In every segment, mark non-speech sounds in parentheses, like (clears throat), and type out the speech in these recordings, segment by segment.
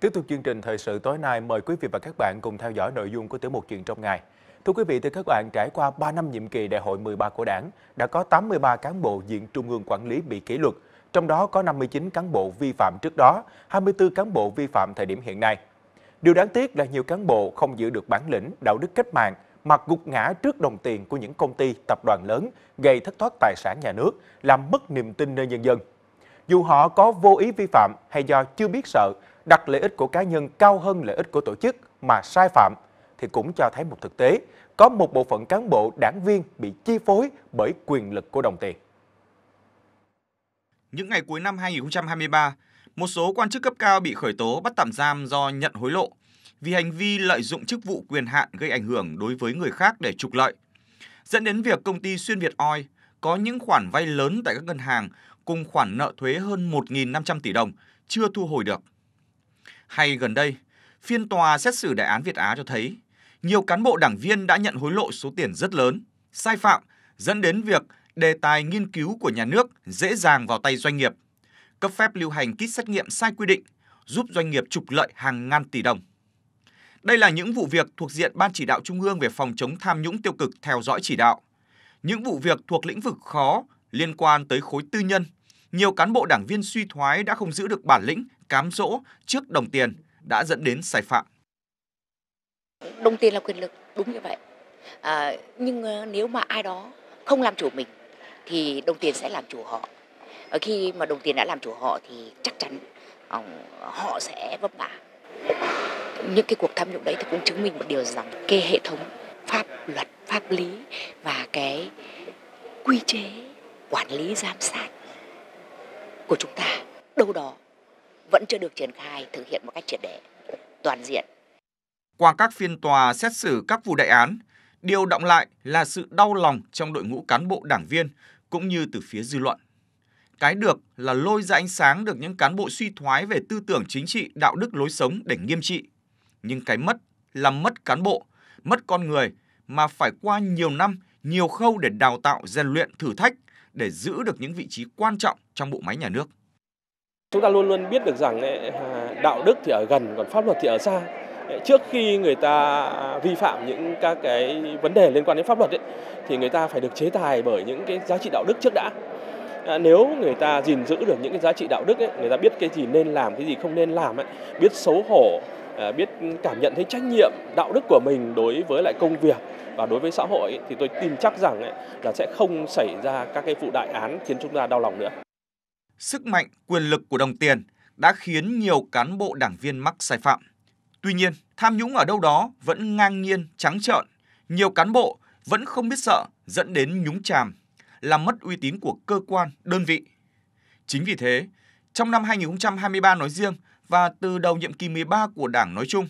Tiếp tục chương trình thời sự tối nay, mời quý vị và các bạn cùng theo dõi nội dung của tiểu mục chuyện trong ngày. Thưa quý vị, thưa các bạn, trải qua 3 năm nhiệm kỳ Đại hội 13 của Đảng, đã có 83 cán bộ diện Trung ương quản lý bị kỷ luật, trong đó có 59 cán bộ vi phạm trước đó, 24 cán bộ vi phạm thời điểm hiện nay. Điều đáng tiếc là nhiều cán bộ không giữ được bản lĩnh, đạo đức cách mạng, mặc gục ngã trước đồng tiền của những công ty, tập đoàn lớn, gây thất thoát tài sản nhà nước, làm mất niềm tin nơi nhân dân. Dù họ có vô ý vi phạm hay do chưa biết sợ đặt lợi ích của cá nhân cao hơn lợi ích của tổ chức mà sai phạm thì cũng cho thấy một thực tế có một bộ phận cán bộ đảng viên bị chi phối bởi quyền lực của đồng tiền. Những ngày cuối năm 2023, một số quan chức cấp cao bị khởi tố bắt tạm giam do nhận hối lộ vì hành vi lợi dụng chức vụ quyền hạn gây ảnh hưởng đối với người khác để trục lợi. Dẫn đến việc công ty Xuyên Việt oi có những khoản vay lớn tại các ngân hàng cùng khoản nợ thuế hơn 1.500 tỷ đồng chưa thu hồi được hay gần đây, phiên tòa xét xử đại án Việt Á cho thấy nhiều cán bộ đảng viên đã nhận hối lộ số tiền rất lớn, sai phạm dẫn đến việc đề tài nghiên cứu của nhà nước dễ dàng vào tay doanh nghiệp, cấp phép lưu hành kit xét nghiệm sai quy định, giúp doanh nghiệp trục lợi hàng ngàn tỷ đồng. Đây là những vụ việc thuộc diện Ban chỉ đạo Trung ương về phòng chống tham nhũng tiêu cực theo dõi chỉ đạo. Những vụ việc thuộc lĩnh vực khó liên quan tới khối tư nhân nhiều cán bộ đảng viên suy thoái đã không giữ được bản lĩnh, cám dỗ trước đồng tiền đã dẫn đến sai phạm. Đồng tiền là quyền lực, đúng như vậy. À, nhưng ờ, nếu mà ai đó không làm chủ mình thì đồng tiền sẽ làm chủ họ. Ở ờ, khi mà đồng tiền đã làm chủ họ thì chắc chắn ờ, họ sẽ vấp ngã. Những cái cuộc tham nhũng đấy thì cũng chứng minh một điều rằng cái hệ thống pháp luật, pháp lý và cái quy chế quản lý giám sát của chúng ta đâu đó vẫn chưa được triển khai thực hiện một cách triệt để, toàn diện. Qua các phiên tòa xét xử các vụ đại án, điều động lại là sự đau lòng trong đội ngũ cán bộ đảng viên cũng như từ phía dư luận. Cái được là lôi ra ánh sáng được những cán bộ suy thoái về tư tưởng chính trị, đạo đức lối sống để nghiêm trị. Nhưng cái mất là mất cán bộ, mất con người mà phải qua nhiều năm, nhiều khâu để đào tạo, rèn luyện, thử thách để giữ được những vị trí quan trọng trong bộ máy nhà nước. Chúng ta luôn luôn biết được rằng à, đạo đức thì ở gần còn pháp luật thì ở xa. Trước khi người ta vi phạm những các cái vấn đề liên quan đến pháp luật ấy, thì người ta phải được chế tài bởi những cái giá trị đạo đức trước đã. À, nếu người ta gìn giữ được những cái giá trị đạo đức ấy, người ta biết cái gì nên làm, cái gì không nên làm ấy, biết xấu hổ, à, biết cảm nhận thấy trách nhiệm đạo đức của mình đối với lại công việc và đối với xã hội thì tôi tin chắc rằng là sẽ không xảy ra các cái vụ đại án khiến chúng ta đau lòng nữa. Sức mạnh, quyền lực của đồng tiền đã khiến nhiều cán bộ đảng viên mắc sai phạm. Tuy nhiên, tham nhũng ở đâu đó vẫn ngang nhiên, trắng trợn. Nhiều cán bộ vẫn không biết sợ dẫn đến nhúng chàm, làm mất uy tín của cơ quan, đơn vị. Chính vì thế, trong năm 2023 nói riêng và từ đầu nhiệm kỳ 13 của Đảng nói chung,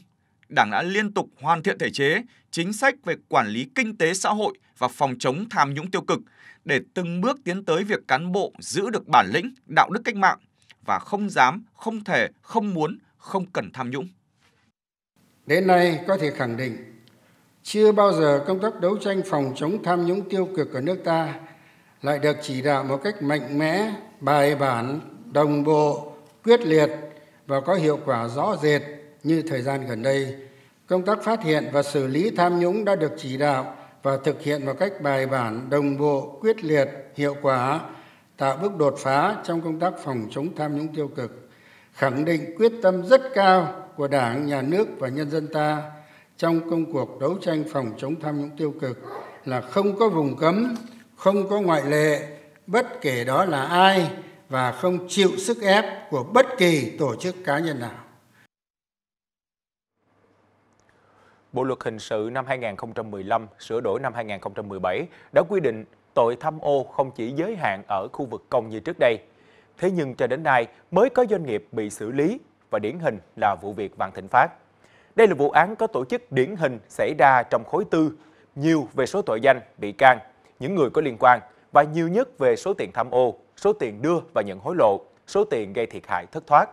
Đảng đã liên tục hoàn thiện thể chế, chính sách về quản lý kinh tế xã hội và phòng chống tham nhũng tiêu cực để từng bước tiến tới việc cán bộ giữ được bản lĩnh, đạo đức cách mạng và không dám, không thể, không muốn, không cần tham nhũng. Đến nay có thể khẳng định chưa bao giờ công tác đấu tranh phòng chống tham nhũng tiêu cực ở nước ta lại được chỉ đạo một cách mạnh mẽ, bài bản, đồng bộ, quyết liệt và có hiệu quả rõ rệt như thời gian gần đây công tác phát hiện và xử lý tham nhũng đã được chỉ đạo và thực hiện một cách bài bản đồng bộ quyết liệt hiệu quả tạo bước đột phá trong công tác phòng chống tham nhũng tiêu cực khẳng định quyết tâm rất cao của đảng nhà nước và nhân dân ta trong công cuộc đấu tranh phòng chống tham nhũng tiêu cực là không có vùng cấm không có ngoại lệ bất kể đó là ai và không chịu sức ép của bất kỳ tổ chức cá nhân nào Bộ luật hình sự năm 2015 sửa đổi năm 2017 đã quy định tội tham ô không chỉ giới hạn ở khu vực công như trước đây. Thế nhưng cho đến nay mới có doanh nghiệp bị xử lý và điển hình là vụ việc Vạn Thịnh Phát. Đây là vụ án có tổ chức điển hình xảy ra trong khối tư, nhiều về số tội danh, bị can, những người có liên quan và nhiều nhất về số tiền tham ô, số tiền đưa và nhận hối lộ, số tiền gây thiệt hại thất thoát.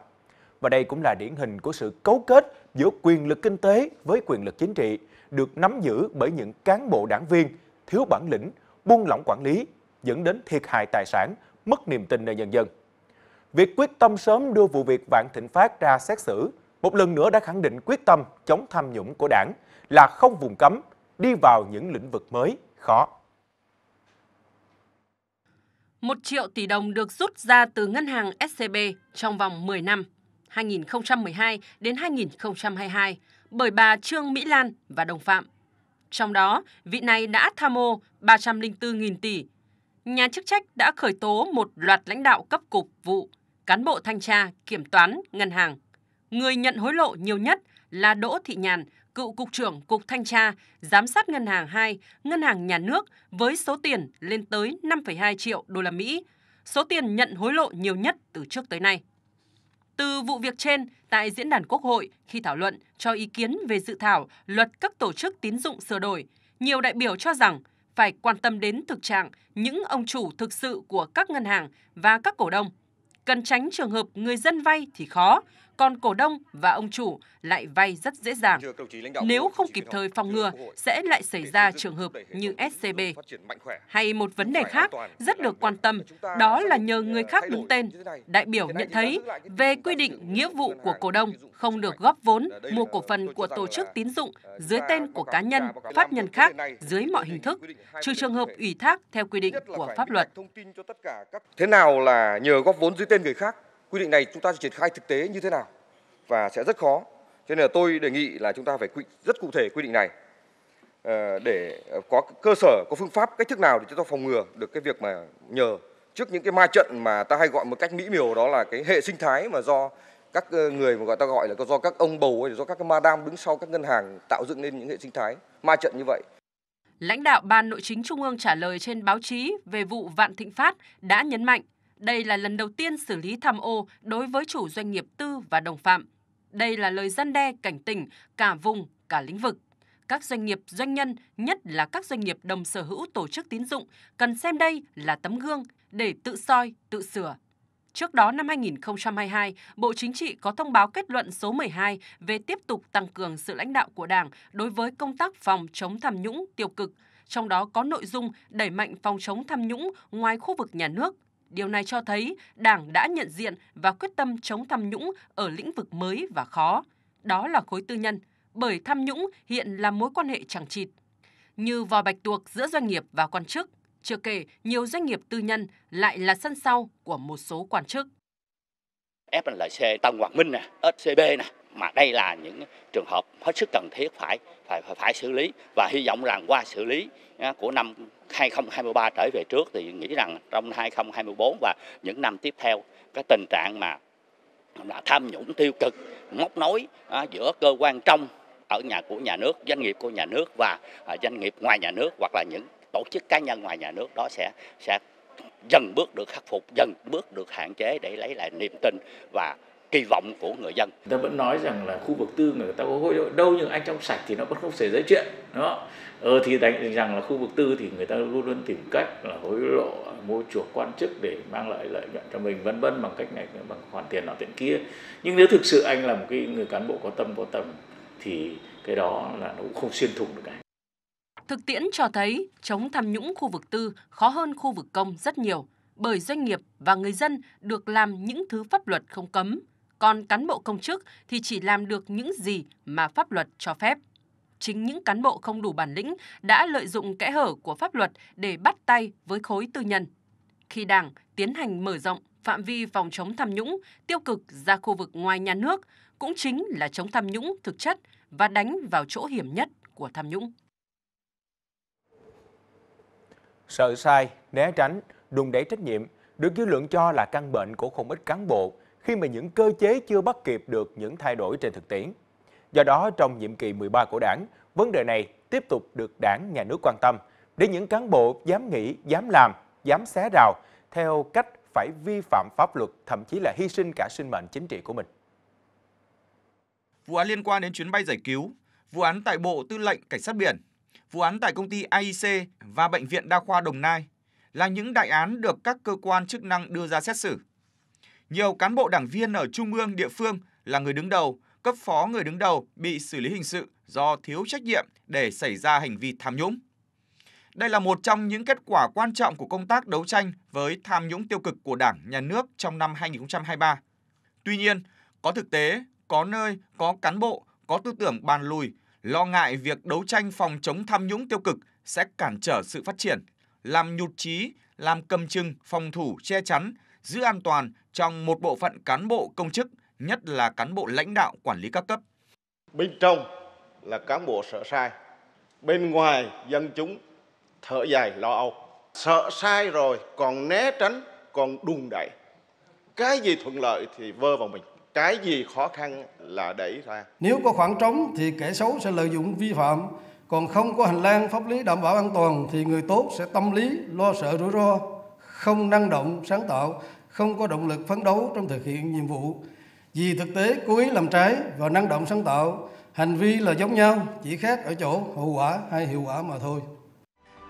Và đây cũng là điển hình của sự cấu kết giữa quyền lực kinh tế với quyền lực chính trị, được nắm giữ bởi những cán bộ đảng viên thiếu bản lĩnh, buông lỏng quản lý, dẫn đến thiệt hại tài sản, mất niềm tin nơi nhân dân. Việc quyết tâm sớm đưa vụ việc Vạn Thịnh Phát ra xét xử một lần nữa đã khẳng định quyết tâm chống tham nhũng của đảng là không vùng cấm, đi vào những lĩnh vực mới, khó. Một triệu tỷ đồng được rút ra từ ngân hàng SCB trong vòng 10 năm. 2012 đến 2022 bởi bà Trương Mỹ Lan và đồng phạm. Trong đó, vị này đã tham ô 304.000 tỷ. Nhà chức trách đã khởi tố một loạt lãnh đạo cấp cục vụ, cán bộ thanh tra, kiểm toán, ngân hàng. Người nhận hối lộ nhiều nhất là Đỗ Thị Nhàn, cựu cục trưởng Cục Thanh tra, giám sát ngân hàng 2, ngân hàng nhà nước với số tiền lên tới 5,2 triệu đô la Mỹ, số tiền nhận hối lộ nhiều nhất từ trước tới nay. Từ vụ việc trên, tại diễn đàn Quốc hội, khi thảo luận cho ý kiến về dự thảo luật các tổ chức tín dụng sửa đổi, nhiều đại biểu cho rằng phải quan tâm đến thực trạng những ông chủ thực sự của các ngân hàng và các cổ đông. Cần tránh trường hợp người dân vay thì khó, còn cổ đông và ông chủ lại vay rất dễ dàng. Nếu không kịp thời phòng ngừa, sẽ lại xảy ra trường hợp như SCB. Hay một vấn đề khác rất được quan tâm, đó là nhờ ờ, người khác đứng tên. Đại biểu nhận thấy về quy định nghĩa vụ của cổ đông không được góp vốn, ờ, mua cổ phần của tổ chức tín dụng dưới tên của cá nhân, pháp nhân khác dưới mọi hình thức, trừ trường hợp ủy thác theo quy định của pháp luật. Thế nào là nhờ góp vốn dưới tên người khác quy định này chúng ta triển khai thực tế như thế nào và sẽ rất khó cho nên là tôi đề nghị là chúng ta phải quy, rất cụ thể quy định này ờ, để có cơ sở có phương pháp cách thức nào để chúng ta phòng ngừa được cái việc mà nhờ trước những cái ma trận mà ta hay gọi một cách mỹ miều đó là cái hệ sinh thái mà do các ờ, người mà gọi ta gọi là do các ông bầu hay do các cái madam đứng sau các ngân hàng tạo dựng nên những hệ sinh thái ma trận như vậy. Lãnh đạo Ban Nội chính Trung ương trả lời trên báo chí về vụ Vạn Thịnh Phát đã nhấn mạnh đây là lần đầu tiên xử lý tham ô đối với chủ doanh nghiệp tư và đồng phạm. Đây là lời gian đe cảnh tỉnh cả vùng, cả lĩnh vực. Các doanh nghiệp doanh nhân, nhất là các doanh nghiệp đồng sở hữu tổ chức tín dụng, cần xem đây là tấm gương để tự soi, tự sửa. Trước đó năm 2022, Bộ Chính trị có thông báo kết luận số 12 về tiếp tục tăng cường sự lãnh đạo của Đảng đối với công tác phòng chống tham nhũng tiêu cực, trong đó có nội dung đẩy mạnh phòng chống tham nhũng ngoài khu vực nhà nước, Điều này cho thấy Đảng đã nhận diện và quyết tâm chống tham nhũng ở lĩnh vực mới và khó. Đó là khối tư nhân, bởi tham nhũng hiện là mối quan hệ chẳng chịt. Như vò bạch tuộc giữa doanh nghiệp và quan chức, chưa kể nhiều doanh nghiệp tư nhân lại là sân sau của một số quan chức. FLC Tân Hoàng Minh, nè, SCB nè, mà đây là những trường hợp hết sức cần thiết phải phải phải, xử lý và hy vọng rằng qua xử lý của năm 2023 trở về trước thì nghĩ rằng trong 2024 và những năm tiếp theo cái tình trạng mà là tham nhũng tiêu cực móc nối giữa cơ quan trong ở nhà của nhà nước doanh nghiệp của nhà nước và à, doanh nghiệp ngoài nhà nước hoặc là những tổ chức cá nhân ngoài nhà nước đó sẽ sẽ dần bước được khắc phục dần bước được hạn chế để lấy lại niềm tin và kỳ vọng của người dân. Người ta vẫn nói rằng là khu vực tư người ta có hôi đâu nhưng anh trong sạch thì nó vẫn không xảy ra chuyện đó. Ờ thì đánh rằng là khu vực tư thì người ta luôn luôn tìm cách là hối lộ mua chuộc quan chức để mang lại lợi nhuận cho mình vân vân bằng cách này bằng khoản tiền nọ tiền kia. Nhưng nếu thực sự anh là một cái người cán bộ có tâm có tầm thì cái đó là nó cũng không xuyên thủng được anh. Thực tiễn cho thấy chống tham nhũng khu vực tư khó hơn khu vực công rất nhiều bởi doanh nghiệp và người dân được làm những thứ pháp luật không cấm còn cán bộ công chức thì chỉ làm được những gì mà pháp luật cho phép. Chính những cán bộ không đủ bản lĩnh đã lợi dụng kẽ hở của pháp luật để bắt tay với khối tư nhân. Khi Đảng tiến hành mở rộng phạm vi phòng chống tham nhũng tiêu cực ra khu vực ngoài nhà nước cũng chính là chống tham nhũng thực chất và đánh vào chỗ hiểm nhất của tham nhũng. Sợ sai, né tránh, đùn đẩy trách nhiệm được dư luận cho là căn bệnh của không ít cán bộ khi mà những cơ chế chưa bắt kịp được những thay đổi trên thực tiễn. Do đó, trong nhiệm kỳ 13 của đảng, vấn đề này tiếp tục được đảng, nhà nước quan tâm, để những cán bộ dám nghĩ, dám làm, dám xé rào, theo cách phải vi phạm pháp luật, thậm chí là hy sinh cả sinh mệnh chính trị của mình. Vụ án liên quan đến chuyến bay giải cứu, vụ án tại Bộ Tư lệnh Cảnh sát biển, vụ án tại công ty AIC và Bệnh viện Đa khoa Đồng Nai là những đại án được các cơ quan chức năng đưa ra xét xử. Nhiều cán bộ đảng viên ở trung ương địa phương là người đứng đầu, cấp phó người đứng đầu bị xử lý hình sự do thiếu trách nhiệm để xảy ra hành vi tham nhũng. Đây là một trong những kết quả quan trọng của công tác đấu tranh với tham nhũng tiêu cực của Đảng, Nhà nước trong năm 2023. Tuy nhiên, có thực tế, có nơi, có cán bộ, có tư tưởng bàn lùi, lo ngại việc đấu tranh phòng chống tham nhũng tiêu cực sẽ cản trở sự phát triển, làm nhụt chí, làm cầm chừng, phòng thủ, che chắn, giữ an toàn trong một bộ phận cán bộ công chức, nhất là cán bộ lãnh đạo quản lý các cấp. Bên trong là cán bộ sợ sai, bên ngoài dân chúng thở dài lo âu. Sợ sai rồi còn né tránh, còn đùn đẩy. Cái gì thuận lợi thì vơ vào mình, cái gì khó khăn là đẩy ra. Nếu có khoảng trống thì kẻ xấu sẽ lợi dụng vi phạm, còn không có hành lang pháp lý đảm bảo an toàn thì người tốt sẽ tâm lý lo sợ rủi ro, không năng động sáng tạo không có động lực phấn đấu trong thực hiện nhiệm vụ vì thực tế cố ý làm trái và năng động sáng tạo hành vi là giống nhau chỉ khác ở chỗ hậu quả hay hiệu quả mà thôi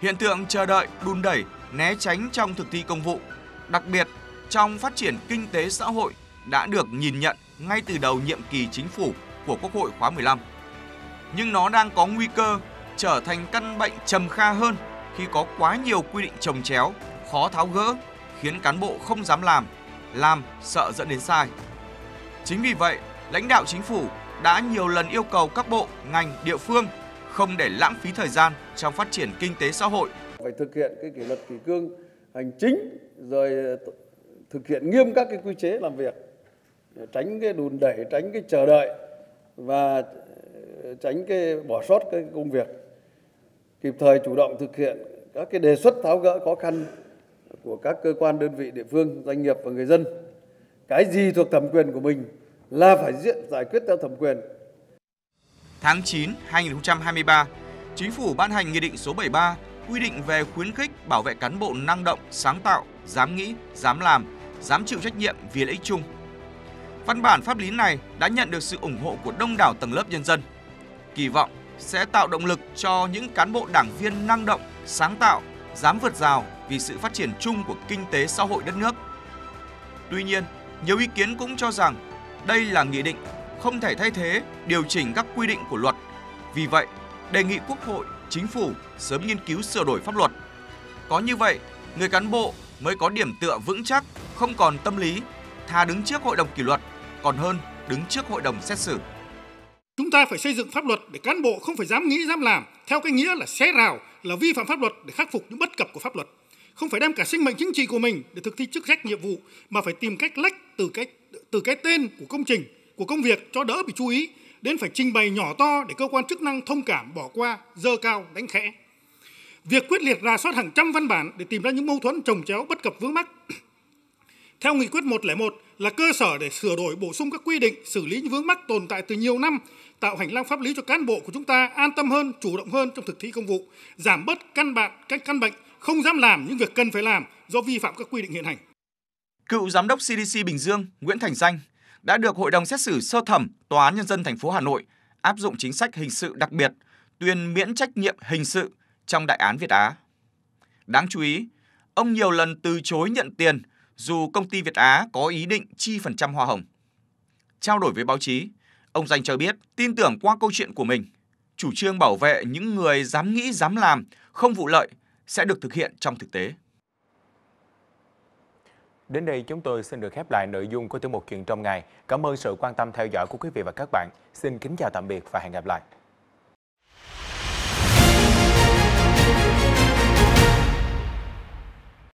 hiện tượng chờ đợi đùn đẩy né tránh trong thực thi công vụ đặc biệt trong phát triển kinh tế xã hội đã được nhìn nhận ngay từ đầu nhiệm kỳ chính phủ của Quốc hội khóa 15. Nhưng nó đang có nguy cơ trở thành căn bệnh trầm kha hơn khi có quá nhiều quy định trồng chéo, khó tháo gỡ khiến cán bộ không dám làm, làm sợ dẫn đến sai. Chính vì vậy, lãnh đạo chính phủ đã nhiều lần yêu cầu các bộ, ngành, địa phương không để lãng phí thời gian trong phát triển kinh tế xã hội. Phải thực hiện cái kỷ luật kỷ cương hành chính rồi thực hiện nghiêm các cái quy chế làm việc tránh cái đùn đẩy, tránh cái chờ đợi và tránh cái bỏ sót cái công việc kịp thời chủ động thực hiện các cái đề xuất tháo gỡ khó khăn của các cơ quan đơn vị địa phương, doanh nghiệp và người dân. Cái gì thuộc thẩm quyền của mình là phải diện giải quyết theo thẩm quyền. Tháng 9 2023, Chính phủ ban hành Nghị định số 73 quy định về khuyến khích bảo vệ cán bộ năng động, sáng tạo, dám nghĩ, dám làm, dám chịu trách nhiệm vì lợi ích chung. Văn bản pháp lý này đã nhận được sự ủng hộ của đông đảo tầng lớp nhân dân. Kỳ vọng sẽ tạo động lực cho những cán bộ đảng viên năng động, sáng tạo, dám vượt rào, vì sự phát triển chung của kinh tế xã hội đất nước. Tuy nhiên, nhiều ý kiến cũng cho rằng đây là nghị định không thể thay thế điều chỉnh các quy định của luật. Vì vậy, đề nghị Quốc hội, Chính phủ sớm nghiên cứu sửa đổi pháp luật. Có như vậy, người cán bộ mới có điểm tựa vững chắc, không còn tâm lý tha đứng trước hội đồng kỷ luật còn hơn đứng trước hội đồng xét xử. Chúng ta phải xây dựng pháp luật để cán bộ không phải dám nghĩ dám làm theo cái nghĩa là xé rào là vi phạm pháp luật để khắc phục những bất cập của pháp luật không phải đem cả sinh mệnh chính trị của mình để thực thi chức trách nhiệm vụ mà phải tìm cách lách từ cái từ cái tên của công trình, của công việc cho đỡ bị chú ý đến phải trình bày nhỏ to để cơ quan chức năng thông cảm bỏ qua, dơ cao đánh khẽ. Việc quyết liệt ra soát hàng trăm văn bản để tìm ra những mâu thuẫn trồng chéo bất cập vướng mắc (clears throat) theo nghị quyết 101 là cơ sở để sửa đổi bổ sung các quy định xử lý những vướng mắc tồn tại từ nhiều năm, tạo hành lang pháp lý cho cán bộ của chúng ta an tâm hơn, chủ động hơn trong thực thi công vụ, giảm bớt căn bản các căn bệnh không dám làm những việc cần phải làm do vi phạm các quy định hiện hành. Cựu giám đốc CDC Bình Dương Nguyễn Thành Danh đã được Hội đồng xét xử sơ thẩm Tòa án nhân dân thành phố Hà Nội áp dụng chính sách hình sự đặc biệt tuyên miễn trách nhiệm hình sự trong đại án Việt Á. Đáng chú ý, ông nhiều lần từ chối nhận tiền dù công ty Việt Á có ý định chi phần trăm hoa hồng. Trao đổi với báo chí, ông Danh cho biết tin tưởng qua câu chuyện của mình, chủ trương bảo vệ những người dám nghĩ dám làm, không vụ lợi sẽ được thực hiện trong thực tế. Đến đây chúng tôi xin được khép lại nội dung của tiểu mục chuyện trong ngày. Cảm ơn sự quan tâm theo dõi của quý vị và các bạn. Xin kính chào tạm biệt và hẹn gặp lại.